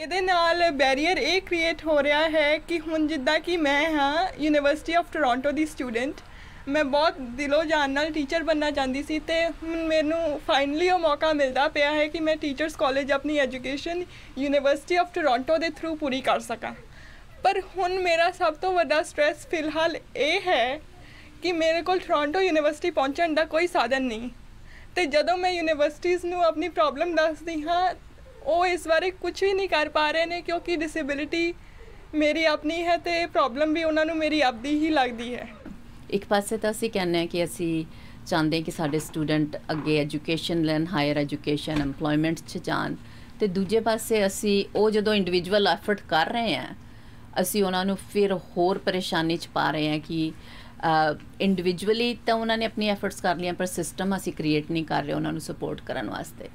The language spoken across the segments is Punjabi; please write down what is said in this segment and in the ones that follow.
ਇਹਦੇ ਨਾਲ ਬੈਰੀਅਰ ਇਹ ਕ੍ਰੀਏਟ ਹੋ ਰਿਹਾ ਹੈ ਕਿ ਹੁਣ ਜਿੱਦਾਂ ਕਿ ਮੈਂ ਹਾਂ ਯੂਨੀਵਰਸਿਟੀ ਆਫ ਟੋਰਾਂਟੋ ਦੀ ਸਟੂਡੈਂਟ ਮੈਂ ਬਹੁਤ ਦਿਲੋਂ ਜਾਨ ਨਾਲ ਟੀਚਰ ਬੰਨਾ ਚਾਹੁੰਦੀ ਸੀ ਤੇ ਹੁਣ ਮੈਨੂੰ ਫਾਈਨਲੀ ਉਹ ਮੌਕਾ ਮਿਲਦਾ ਪਿਆ ਹੈ ਕਿ ਮੈਂ ਟੀਚਰਸ ਕਾਲਜ ਆਪਣੀ ਐਜੂਕੇਸ਼ਨ ਯੂਨੀਵਰਸਿਟੀ ਆਫ ਟੋਰਾਂਟੋ ਦੇ ਥਰੂ ਪੂਰੀ ਕਰ ਸਕਾਂ ਪਰ ਹੁਣ ਮੇਰਾ ਸਭ ਤੋਂ ਵੱਡਾ ਸਟ्रेस ਫਿਲਹਾਲ ਇਹ ਹੈ ਕਿ ਮੇਰੇ ਕੋਲ ਟੋਰਾਂਟੋ ਯੂਨੀਵਰਸਿਟੀ ਪਹੁੰਚਣ ਦਾ ਕੋਈ ਸਾਧਨ ਨਹੀਂ ਤੇ ਜਦੋਂ ਮੈਂ ਯੂਨੀਵਰਸਿਟੀਆਂ ਨੂੰ ਆਪਣੀ ਪ੍ਰੋਬਲਮ ਦੱਸਦੀ ਹਾਂ ਉਹ ਇਸ ਬਾਰੇ ਕੁਝ ਵੀ ਨਹੀਂ ਕਰ پا ਰਹੇ ਨੇ ਕਿਉਂਕਿ ਡਿਸੇਬਿਲਿਟੀ ਮੇਰੀ ਆਪਣੀ ਹੈ ਤੇ ਪ੍ਰੋਬਲਮ ਵੀ ਉਹਨਾਂ ਨੂੰ ਮੇਰੀ ਆਪਦੀ ਹੀ ਲੱਗਦੀ ਹੈ ਇੱਕ ਪਾਸੇ ਤਾਂ ਅਸੀਂ ਕਹਿੰਦੇ ਆ ਕਿ ਅਸੀਂ ਚਾਹੁੰਦੇ ਹਾਂ ਕਿ ਸਾਡੇ ਸਟੂਡੈਂਟ ਅੱਗੇ ਐਜੂਕੇਸ਼ਨ ਲੈਣ ਹਾਇਰ ਐਜੂਕੇਸ਼ਨ ਏਮਪਲੋਇਮੈਂਟ 'ਚ ਜਾਣ ਤੇ ਦੂਜੇ ਪਾਸੇ ਅਸੀਂ ਉਹ ਜਦੋਂ ਇੰਡੀਵਿਜੂਅਲ ਐਫਰਟ ਕਰ ਰਹੇ ਆ ਅਸੀਂ ਉਹਨਾਂ ਨੂੰ ਫਿਰ ਹੋਰ ਪਰੇਸ਼ਾਨੀ 'ਚ ਪਾ ਰਹੇ ਆ ਕਿ ਇੰਡੀਵਿਜੂਅਲੀ ਤਾਂ ਉਹਨਾਂ ਨੇ ਆਪਣੀ ਐਫਰਟਸ ਕਰ ਲਈਆਂ ਪਰ ਸਿਸਟਮ ਅਸੀਂ ਕ੍ਰੀਏਟ ਨਹੀਂ ਕਰ ਰਹੇ ਉਹਨਾਂ ਨੂੰ ਸਪੋਰਟ ਕਰਨ ਵਾਸਤੇ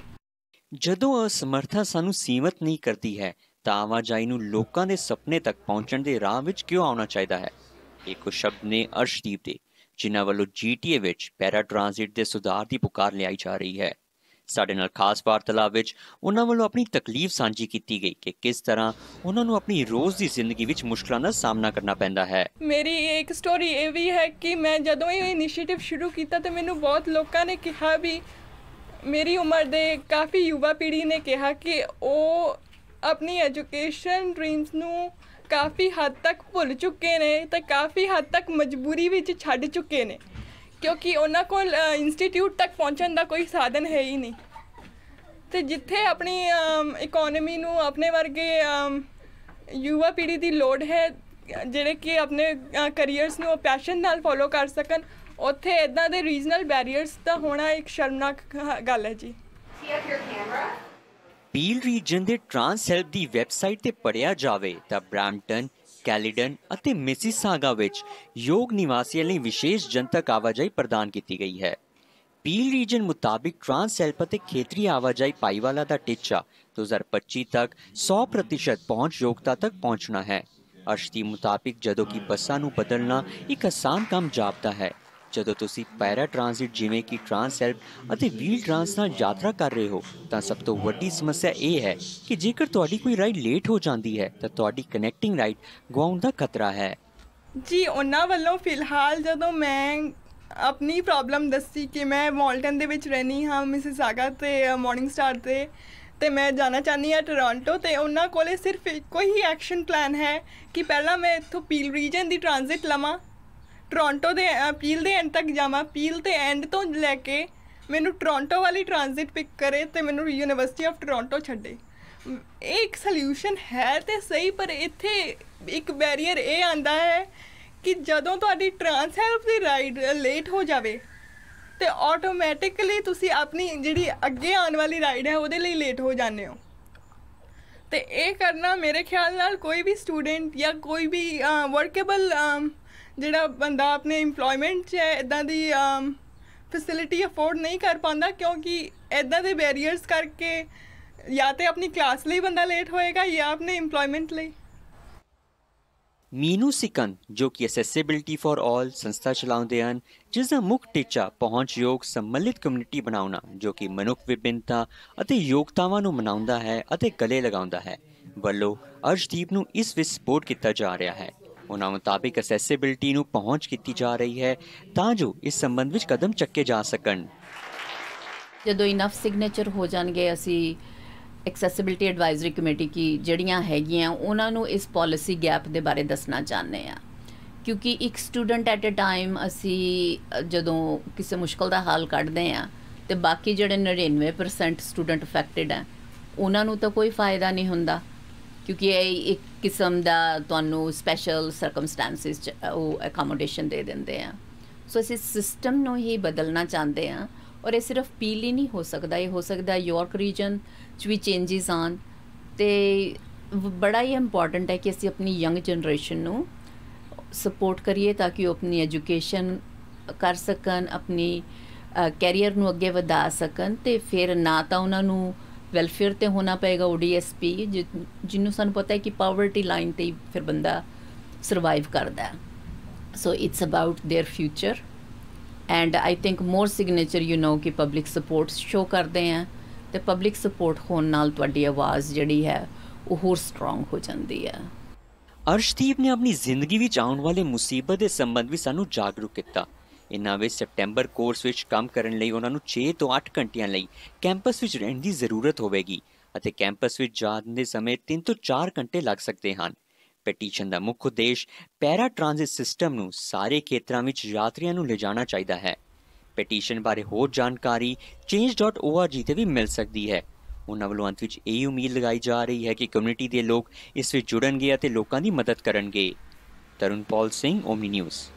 ਜਦੋਂ ਅਸਮਰਥਾ ਸਾਨੂੰ ਸੀਮਤ ਨਹੀਂ ਕਰਦੀ ਹੈ ਤਾਂ ਆਵਾਜਾਈ ਨੂੰ ਲੋਕਾਂ ਦੇ ਸੁਪਨੇ ਤੱਕ ਪਹੁੰਚਣ ਦੇ ਰਾਹ ਵਿੱਚ ਕਿਉਂ ਆਉਣਾ ਚਾਹੀਦਾ ਹੈ ਇੱਕ ਸ਼ਬਦ ਨੇ ਅਰਸ਼ਦੀਪ ਦੇ ਜਿਨ੍ਹਾਂ ਵੱਲੋਂ ਜੀਟੀਏ ਵਿੱਚ ਪੈਰਾ ਟ੍ਰਾਂਜ਼ਿਟ ਦੇ ਸੁਧਾਰ ਦੀ ਪੁਕਾਰ ਲਈ ਜਾ ਰਹੀ ਹੈ ਸਾਡੇ ਨਾਲ ਖਾਸ ਵਾਰਤਾਲਾਪ ਵਿੱਚ ਉਹਨਾਂ ਵੱਲੋਂ ਆਪਣੀ ਤਕਲੀਫ ਸਾਂਝੀ ਕੀਤੀ ਗਈ ਕਿ ਕਿਸ ਤਰ੍ਹਾਂ ਉਹਨਾਂ ਨੂੰ ਆਪਣੀ ਰੋਜ਼ ਦੀ ਜ਼ਿੰਦਗੀ ਵਿੱਚ ਮੁਸ਼ਕਲਾਂ ਦਾ ਸਾਹਮਣਾ ਕਰਨਾ ਪੈਂਦਾ ਹੈ ਮੇਰੀ ਇੱਕ ਸਟੋਰੀ ਇਹ ਵੀ ਹੈ ਕਿ ਮੈਂ ਜਦੋਂ ਇਹ ਇਨੀਸ਼ੀਏਟਿਵ ਸ਼ੁਰੂ ਕੀਤਾ ਤੇ ਮੈਨੂੰ ਬਹੁਤ ਲੋਕਾਂ ਨੇ ਕਿਹਾ ਵੀ ਮੇਰੀ ਉਮਰ ਦੇ ਕਾਫੀ ਯੁਵਾ ਪੀੜ੍ਹੀ ਨੇ ਕਿਹਾ ਕਿ ਉਹ ਆਪਣੀ ਐਜੂਕੇਸ਼ਨ ਡ੍ਰੀਮਸ ਨੂੰ ਕਾਫੀ ਹੱਦ ਤੱਕ ਭੁੱਲ ਚੁੱਕੇ ਨੇ ਤੇ ਕਾਫੀ ਹੱਦ ਤੱਕ ਮਜਬੂਰੀ ਵਿੱਚ ਛੱਡ ਚੁੱਕੇ ਨੇ ਕਿਉਂਕਿ ਉਹਨਾਂ ਕੋਲ ਇੰਸਟੀਚਿਊਟ ਤੱਕ ਪਹੁੰਚਣ ਦਾ ਕੋਈ ਸਾਧਨ ਹੈ ਹੀ ਨਹੀਂ ਤੇ ਜਿੱਥੇ ਆਪਣੀ ਇਕਨੋਮੀ ਨੂੰ ਆਪਣੇ ਵਰਗੇ ਯੁਵਾ ਪੀੜ੍ਹੀ ਦੀ ਲੋੜ ਹੈ ਜਿਹੜੇ ਕਿ ਆਪਣੇ ਕੈਰੀਅਰਸ ਨੂੰ ਪੈਸ਼ਨ ਨਾਲ ਫੋਲੋ ਕਰ ਸਕਣ ਉੱਥੇ ਇਦਾਂ ਦੇ ਰੀਜਨਲ ਬੈਰੀਅਰਸ ਦਾ ਹੋਣਾ ਇੱਕ ਸ਼ਰਮਨਾਕ ਗੱਲ ਹੈ ਜੀ ਪੀਲ ਰੀਜਨ ਦੇ ਟ੍ਰਾਂਸ ਹੈਲਪ ਦੀ ਵੈਬਸਾਈਟ ਤੇ ਪੜਿਆ ਜਾਵੇ ਤਾਂ ਬ੍ਰੈਂਟਨ ਕੈਲੀਡਨ ਅਤੇ ਮਿਸਿਸਾਗਾ ਵਿੱਚ ਯੋਗ ਨਿਵਾਸੀਆਂ ਲਈ ਵਿਸ਼ੇਸ਼ ਜਨਤਕ ਆਵਾਜਾਈ ਪ੍ਰਦਾਨ ਕੀਤੀ ਗਈ ਹੈ ਪੀਲ ਰੀਜਨ ਮੁਤਾਬਿਕ ਟ੍ਰਾਂਸ ਹੈਲਪ ਅਤੇ ਖੇਤਰੀ ਆਵਾਜਾਈ ਪਾਈਵਾਲਾ ਦਾ ਟਿੱਚਾ 2025 ਤੱਕ 100% ਪਹੁੰਚ ਯੋਗਤਾ ਤੱਕ ਪਹੁੰਚਣਾ ਹੈ ਅਸ਼ਤੀ ਮੁਤਾਬਿਕ ਜਦੋਂ ਕਿ ਬੱਸਾਂ ਨੂੰ ਬਦਲਣਾ ਇੱਕ ਆਸਾਨ ਕੰਮ ਜਾਪਦਾ ਹੈ ਜਦੋਂ ਤੁਸੀਂ ਪੈਰਾ ਟ੍ਰਾਂਜ਼ਿਟ ਜਿਵੇਂ ਕਿ ਟ੍ਰਾਂਸ ਅਤੇ ਵੀਲ ਟ੍ਰਾਂਸ ਨਾਲ ਯਾਤਰਾ ਕਰ ਰਹੇ ਹੋ ਤਾਂ ਸਭ ਤੋਂ ਵੱਡੀ ਸਮੱਸਿਆ ਇਹ ਹੈ ਕਿ ਜੇਕਰ ਤੁਹਾਡੀ ਕੋਈ ਰਾਈਡ ਲੇਟ ਹੋ ਜਾਂਦੀ ਹੈ ਤਾਂ ਤੁਹਾਡੀ ਕਨੈਕਟਿੰਗ ਰਾਈਡ ਗਵਾਉਣ ਦਾ ਖਤਰਾ ਹੈ ਜੀ ਉਹਨਾਂ ਵੱਲੋਂ ਫਿਲਹਾਲ ਜਦੋਂ ਮੈਂ ਆਪਣੀ ਪ੍ਰੋਬਲਮ ਦੱਸੀ ਕਿ ਮੈਂ ਮੌਲਟਨ ਦੇ ਵਿੱਚ ਰਹਿਣੀ ਹਾਂ ਮਿਸਿਸ ਆਗਾ ਤੇ ਮਾਰਨਿੰਗ ਸਟਾਰ ਤੇ ਤੇ ਮੈਂ ਜਾਣਾ ਚਾਹਨੀ ਆ ਟੋਰਾਂਟੋ ਤੇ ਉਹਨਾਂ ਕੋਲੇ ਸਿਰਫ ਇੱਕੋ ਹੀ ਐਕਸ਼ਨ ਪਲਾਨ ਹੈ ਕਿ ਪਹਿਲਾਂ ਮੈਂ ਇਥੋਂ ਪੀਲ ਰੀਜਨ ਦੀ ਟ੍ਰਾਂਜ਼ਿਟ ਲਵਾਂ ਟੋਰਾਂਟੋ ਦੇ ਅਪੀਲ ਦੇ ਐਂਡ ਤੱਕ ਜਾਵਾਂ ਅਪੀਲ ਤੇ ਐਂਡ ਤੋਂ ਲੈ ਕੇ ਮੈਨੂੰ ਟੋਰਾਂਟੋ ਵਾਲੀ ਟ੍ਰਾਂਜ਼ਿਟ ਪਿਕ ਕਰੇ ਤੇ ਮੈਨੂੰ ਯੂਨੀਵਰਸਿਟੀ ਆਫ ਟੋਰਾਂਟੋ ਛੱਡੇ ਇੱਕ ਸੋਲੂਸ਼ਨ ਹੈ ਤੇ ਸਹੀ ਪਰ ਇੱਥੇ ਇੱਕ ਬੈਰੀਅਰ ਇਹ ਆਂਦਾ ਹੈ ਕਿ ਜਦੋਂ ਤੁਹਾਡੀ ਟ੍ਰਾਂਸ ਹੈਲਪ ਦੀ ਰਾਈਡ ਲੇਟ ਹੋ ਜਾਵੇ ਤੇ ਆਟੋਮੈਟਿਕਲੀ ਤੁਸੀਂ ਆਪਣੀ ਜਿਹੜੀ ਅੱਗੇ ਆਉਣ ਵਾਲੀ ਰਾਈਡ ਹੈ ਉਹਦੇ ਲਈ ਲੇਟ ਹੋ ਜਾਂਦੇ ਹੋ ਤੇ ਇਹ ਕਰਨਾ ਮੇਰੇ ਖਿਆਲ ਨਾਲ ਕੋਈ ਵੀ ਸਟੂਡੈਂਟ ਜਾਂ ਕੋਈ ਵੀ ਵਰਕੇਬਲ ਜਿਹੜਾ ਬੰਦਾ ਆਪਣੇ এমਪਲੋਇਮੈਂਟ 'ਚ ਹੈ ਇਦਾਂ ਦੀ ਫੈਸਿਲਿਟੀ ਅਫੋਰਡ ਨਹੀਂ ਕਰ ਪਾਉਂਦਾ ਕਿਉਂਕਿ ਇਦਾਂ ਦੇ ਬੈਰੀਅਰਸ ਕਰਕੇ ਜਾਂ ਤੇ ਆਪਣੀ ਕਲਾਸ ਲਈ ਬੰਦਾ ਲੇਟ ਹੋਏਗਾ ਜਾਂ ਆਪਣੇ এমਪਲੋਇਮੈਂਟ ਲਈ ਮੀਨੂ ਸਿਕਨ ਜੋ ਕਿ ਅਸੈਸਿਬਿਲਟੀ ਫਾਰ 올 ਸੰਸਥਾ ਚਲਾਉਂਦੇ ਹਨ ਜਿਸ ਦਾ ਮੁੱਖ ਟੀਚਾ ਪਹੁੰਚਯੋਗ ਸੰਮਿਲਿਤ ਕਮਿਊਨਿਟੀ ਬਣਾਉਣਾ ਜੋ ਕਿ ਮਨੁੱਖ ਵਿਭਿੰਨਤਾ ਅਤੇ ਯੋਗਤਾਵਾਂ ਨੂੰ ਮਨਾਉਂਦਾ ਹੈ ਅਤੇ ਗਲੇ ਲਗਾਉਂਦਾ ਹੈ ਵੱਲੋਂ ਅਰਸ਼ਦੀਪ ਨੂੰ ਇਸ ਵਿੱਚ ਸਪੋਰਟ ਕੀਤਾ ਜਾ ਰਿਹਾ ਹੈ ਉਹਨਾਂ ਮੁਤਾਬਿਕ ਅਸੈਸਿਬਿਲਟੀ ਨੂੰ ਪਹੁੰਚ ਕੀਤੀ ਜਾ ਰਹੀ ਹੈ ਤਾਂ ਜੋ ਇਸ ਸੰਬੰਧ ਵਿੱਚ ਕਦਮ ਚੱਕੇ ਜਾ ਸਕਣ ਜਦੋਂ ਇਨਫ ਸਿਗਨੇਚਰ ਹੋ ਜਾਣਗੇ ਅਸੀਂ ਐਕਸੈਸਿਬਿਲਟੀ ਐਡਵਾਈਜ਼ਰੀ ਕਮੇਟੀ ਕੀ ਜਿਹੜੀਆਂ ਹੈਗੀਆਂ ਉਹਨਾਂ ਨੂੰ ਇਸ ਪਾਲਿਸੀ ਗੈਪ ਦੇ ਬਾਰੇ ਦੱਸਣਾ ਚਾਹੁੰਦੇ ਆ ਕਿਉਂਕਿ ਇੱਕ ਸਟੂਡੈਂਟ ਐਟ ਅ ਟਾਈਮ ਅਸੀਂ ਜਦੋਂ ਕਿਸੇ ਮੁਸ਼ਕਲ ਦਾ ਹੱਲ ਕੱਢਦੇ ਆ ਤੇ ਬਾਕੀ ਜਿਹੜੇ 99% ਸਟੂਡੈਂਟ ਅਫੈਕਟਡ ਆ ਉਹਨਾਂ ਨੂੰ ਤਾਂ ਕੋਈ ਫਾਇਦਾ ਨਹੀਂ ਹੁੰਦਾ ਕਿਉਂਕਿ ਇਹ ਇੱਕ ਕਿਸਮ ਦਾ ਤੁਹਾਨੂੰ ਸਪੈਸ਼ਲ ਸਰਕਮਸਟੈਂਸਸ ਚ ਉਹ ਅਕਮੋਡੇਸ਼ਨ ਦੇ ਦਿੰਦੇ ਆ ਸੋ ਅਸੀਂ ਸਿਸਟਮ ਨੂੰ ਹੀ ਬਦਲਣਾ ਚਾਹੁੰਦੇ ਆ ਔਰ ਇਹ ਸਿਰਫ ਪੀਲ ਹੀ ਨਹੀਂ ਹੋ ਸਕਦਾ ਇਹ ਹੋ ਸਕਦਾ ਯੋਰਕ ਰੀਜਨ ਚ ਵੀ ਚੇਂਜਸ ਆਨ ਤੇ ਬੜਾ ਹੀ ਇੰਪੋਰਟੈਂਟ ਹੈ ਕਿ ਅਸੀਂ ਆਪਣੀ ਯੰਗ ਜਨਰੇਸ਼ਨ ਨੂੰ ਸਪੋਰਟ ਕਰੀਏ ਤਾਂ ਕਿ ਉਹ ਆਪਣੀ ਐਜੂਕੇਸ਼ਨ ਕਰ ਸਕਣ ਆਪਣੀ ਕੈਰੀਅਰ ਨੂੰ ਅੱਗੇ ਵਧਾ ਸਕਣ ਤੇ ਫਿਰ ਨਾ ਤਾਂ ਉਹਨਾਂ ਨੂੰ ਵੈਲਫੇਅਰ ਤੇ ਹੋਣਾ ਪਏਗਾ ਓਡੀਐਸਪੀ ਜਿਹਨੂੰ ਸਾਨੂੰ ਪਤਾ ਹੈ ਕਿ ਪਾਵਰਟੀ ਲਾਈਨ ਤੇ ਫਿਰ ਬੰਦਾ ਸਰਵਾਈਵ ਕਰਦਾ so it's about their future and I think more signature you know ਕਿ ਪਬਲਿਕ ਸਪੋਰਟ ਸ਼ੋ ਕਰਦੇ ਆ ਤੇ ਪਬਲਿਕ ਸਪੋਰਟ ਹੋਣ ਨਾਲ ਤੁਹਾਡੀ ਆਵਾਜ਼ ਜਿਹੜੀ ਹੈ ਉਹ ਹੋਰ ਸਟਰੋਂਗ ਹੋ ਜਾਂਦੀ ਹੈ ਅਰਸ਼ਦੀਪ ਨੇ ਆਪਣੀ ਜ਼ਿੰਦਗੀ ਵਿੱਚ ਆਉਣ ਵਾਲੇ ਮੁਸੀਬਤ ਦੇ ਸੰਬੰਧ ਵਿੱਚ ਸਾਨੂੰ ਜਾਗਰੂਕ ਕੀਤਾ ਇਨ੍ਹਾਂ ਵਿੱਚ ਸੈਪਟੈਂਬਰ ਕੋਰਸ ਵਿੱਚ ਕੰਮ ਕਰਨ ਲਈ ਉਹਨਾਂ ਨੂੰ 6 ਤੋਂ 8 ਘੰਟਿਆਂ ਲਈ ਕੈਂਪਸ ਵਿੱਚ ਰਹਿਣ ਦੀ ਜ਼ਰੂਰਤ ਹੋਵੇਗੀ ਅਤੇ ਕੈਂਪਸ ਵਿੱਚ ਜਾਣ ਦੇ ਸਮੇਂ 3 ਤੋਂ 4 ਘੰਟੇ ਲੱਗ ਸਕਦੇ ਹਨ ਪਟੀਸ਼ਨ ਦਾ ਮੁੱਖ ਉਦੇਸ਼ ਪੈਰਾ ਟ੍ਰਾਂਜ਼ਿਟ ਸਿਸਟਮ ਨੂੰ ਸਾਰੇ ਖੇਤਰਾਂ ਵਿੱਚ ਯਾਤਰੀਆਂ ਨੂੰ ਲਿਜਾਣਾ ਚਾਹੀਦਾ ਹੈ ਪਟੀਸ਼ਨ ਬਾਰੇ ਹੋਰ ਜਾਣਕਾਰੀ change.org ਤੇ ਵੀ ਮਿਲ ਸਕਦੀ ਹੈ ਉਹਨਾਂ ਵੱਲੋਂ ਅੰਤ ਵਿੱਚ ਇਹ ਉਮੀਦ ਲਗਾਈ ਜਾ ਰਹੀ ਹੈ ਕਿ ਕਮਿਊਨਿਟੀ ਦੇ ਲੋਕ ਇਸ ਵਿੱਚ ਜੁੜਨਗੇ ਅਤੇ ਲੋਕਾਂ ਦੀ ਮਦਦ ਕਰਨਗੇ ਤਰੁਣ ਪਾਲ ਸਿੰਘ ਓਮਨੀ ਨਿਊਜ਼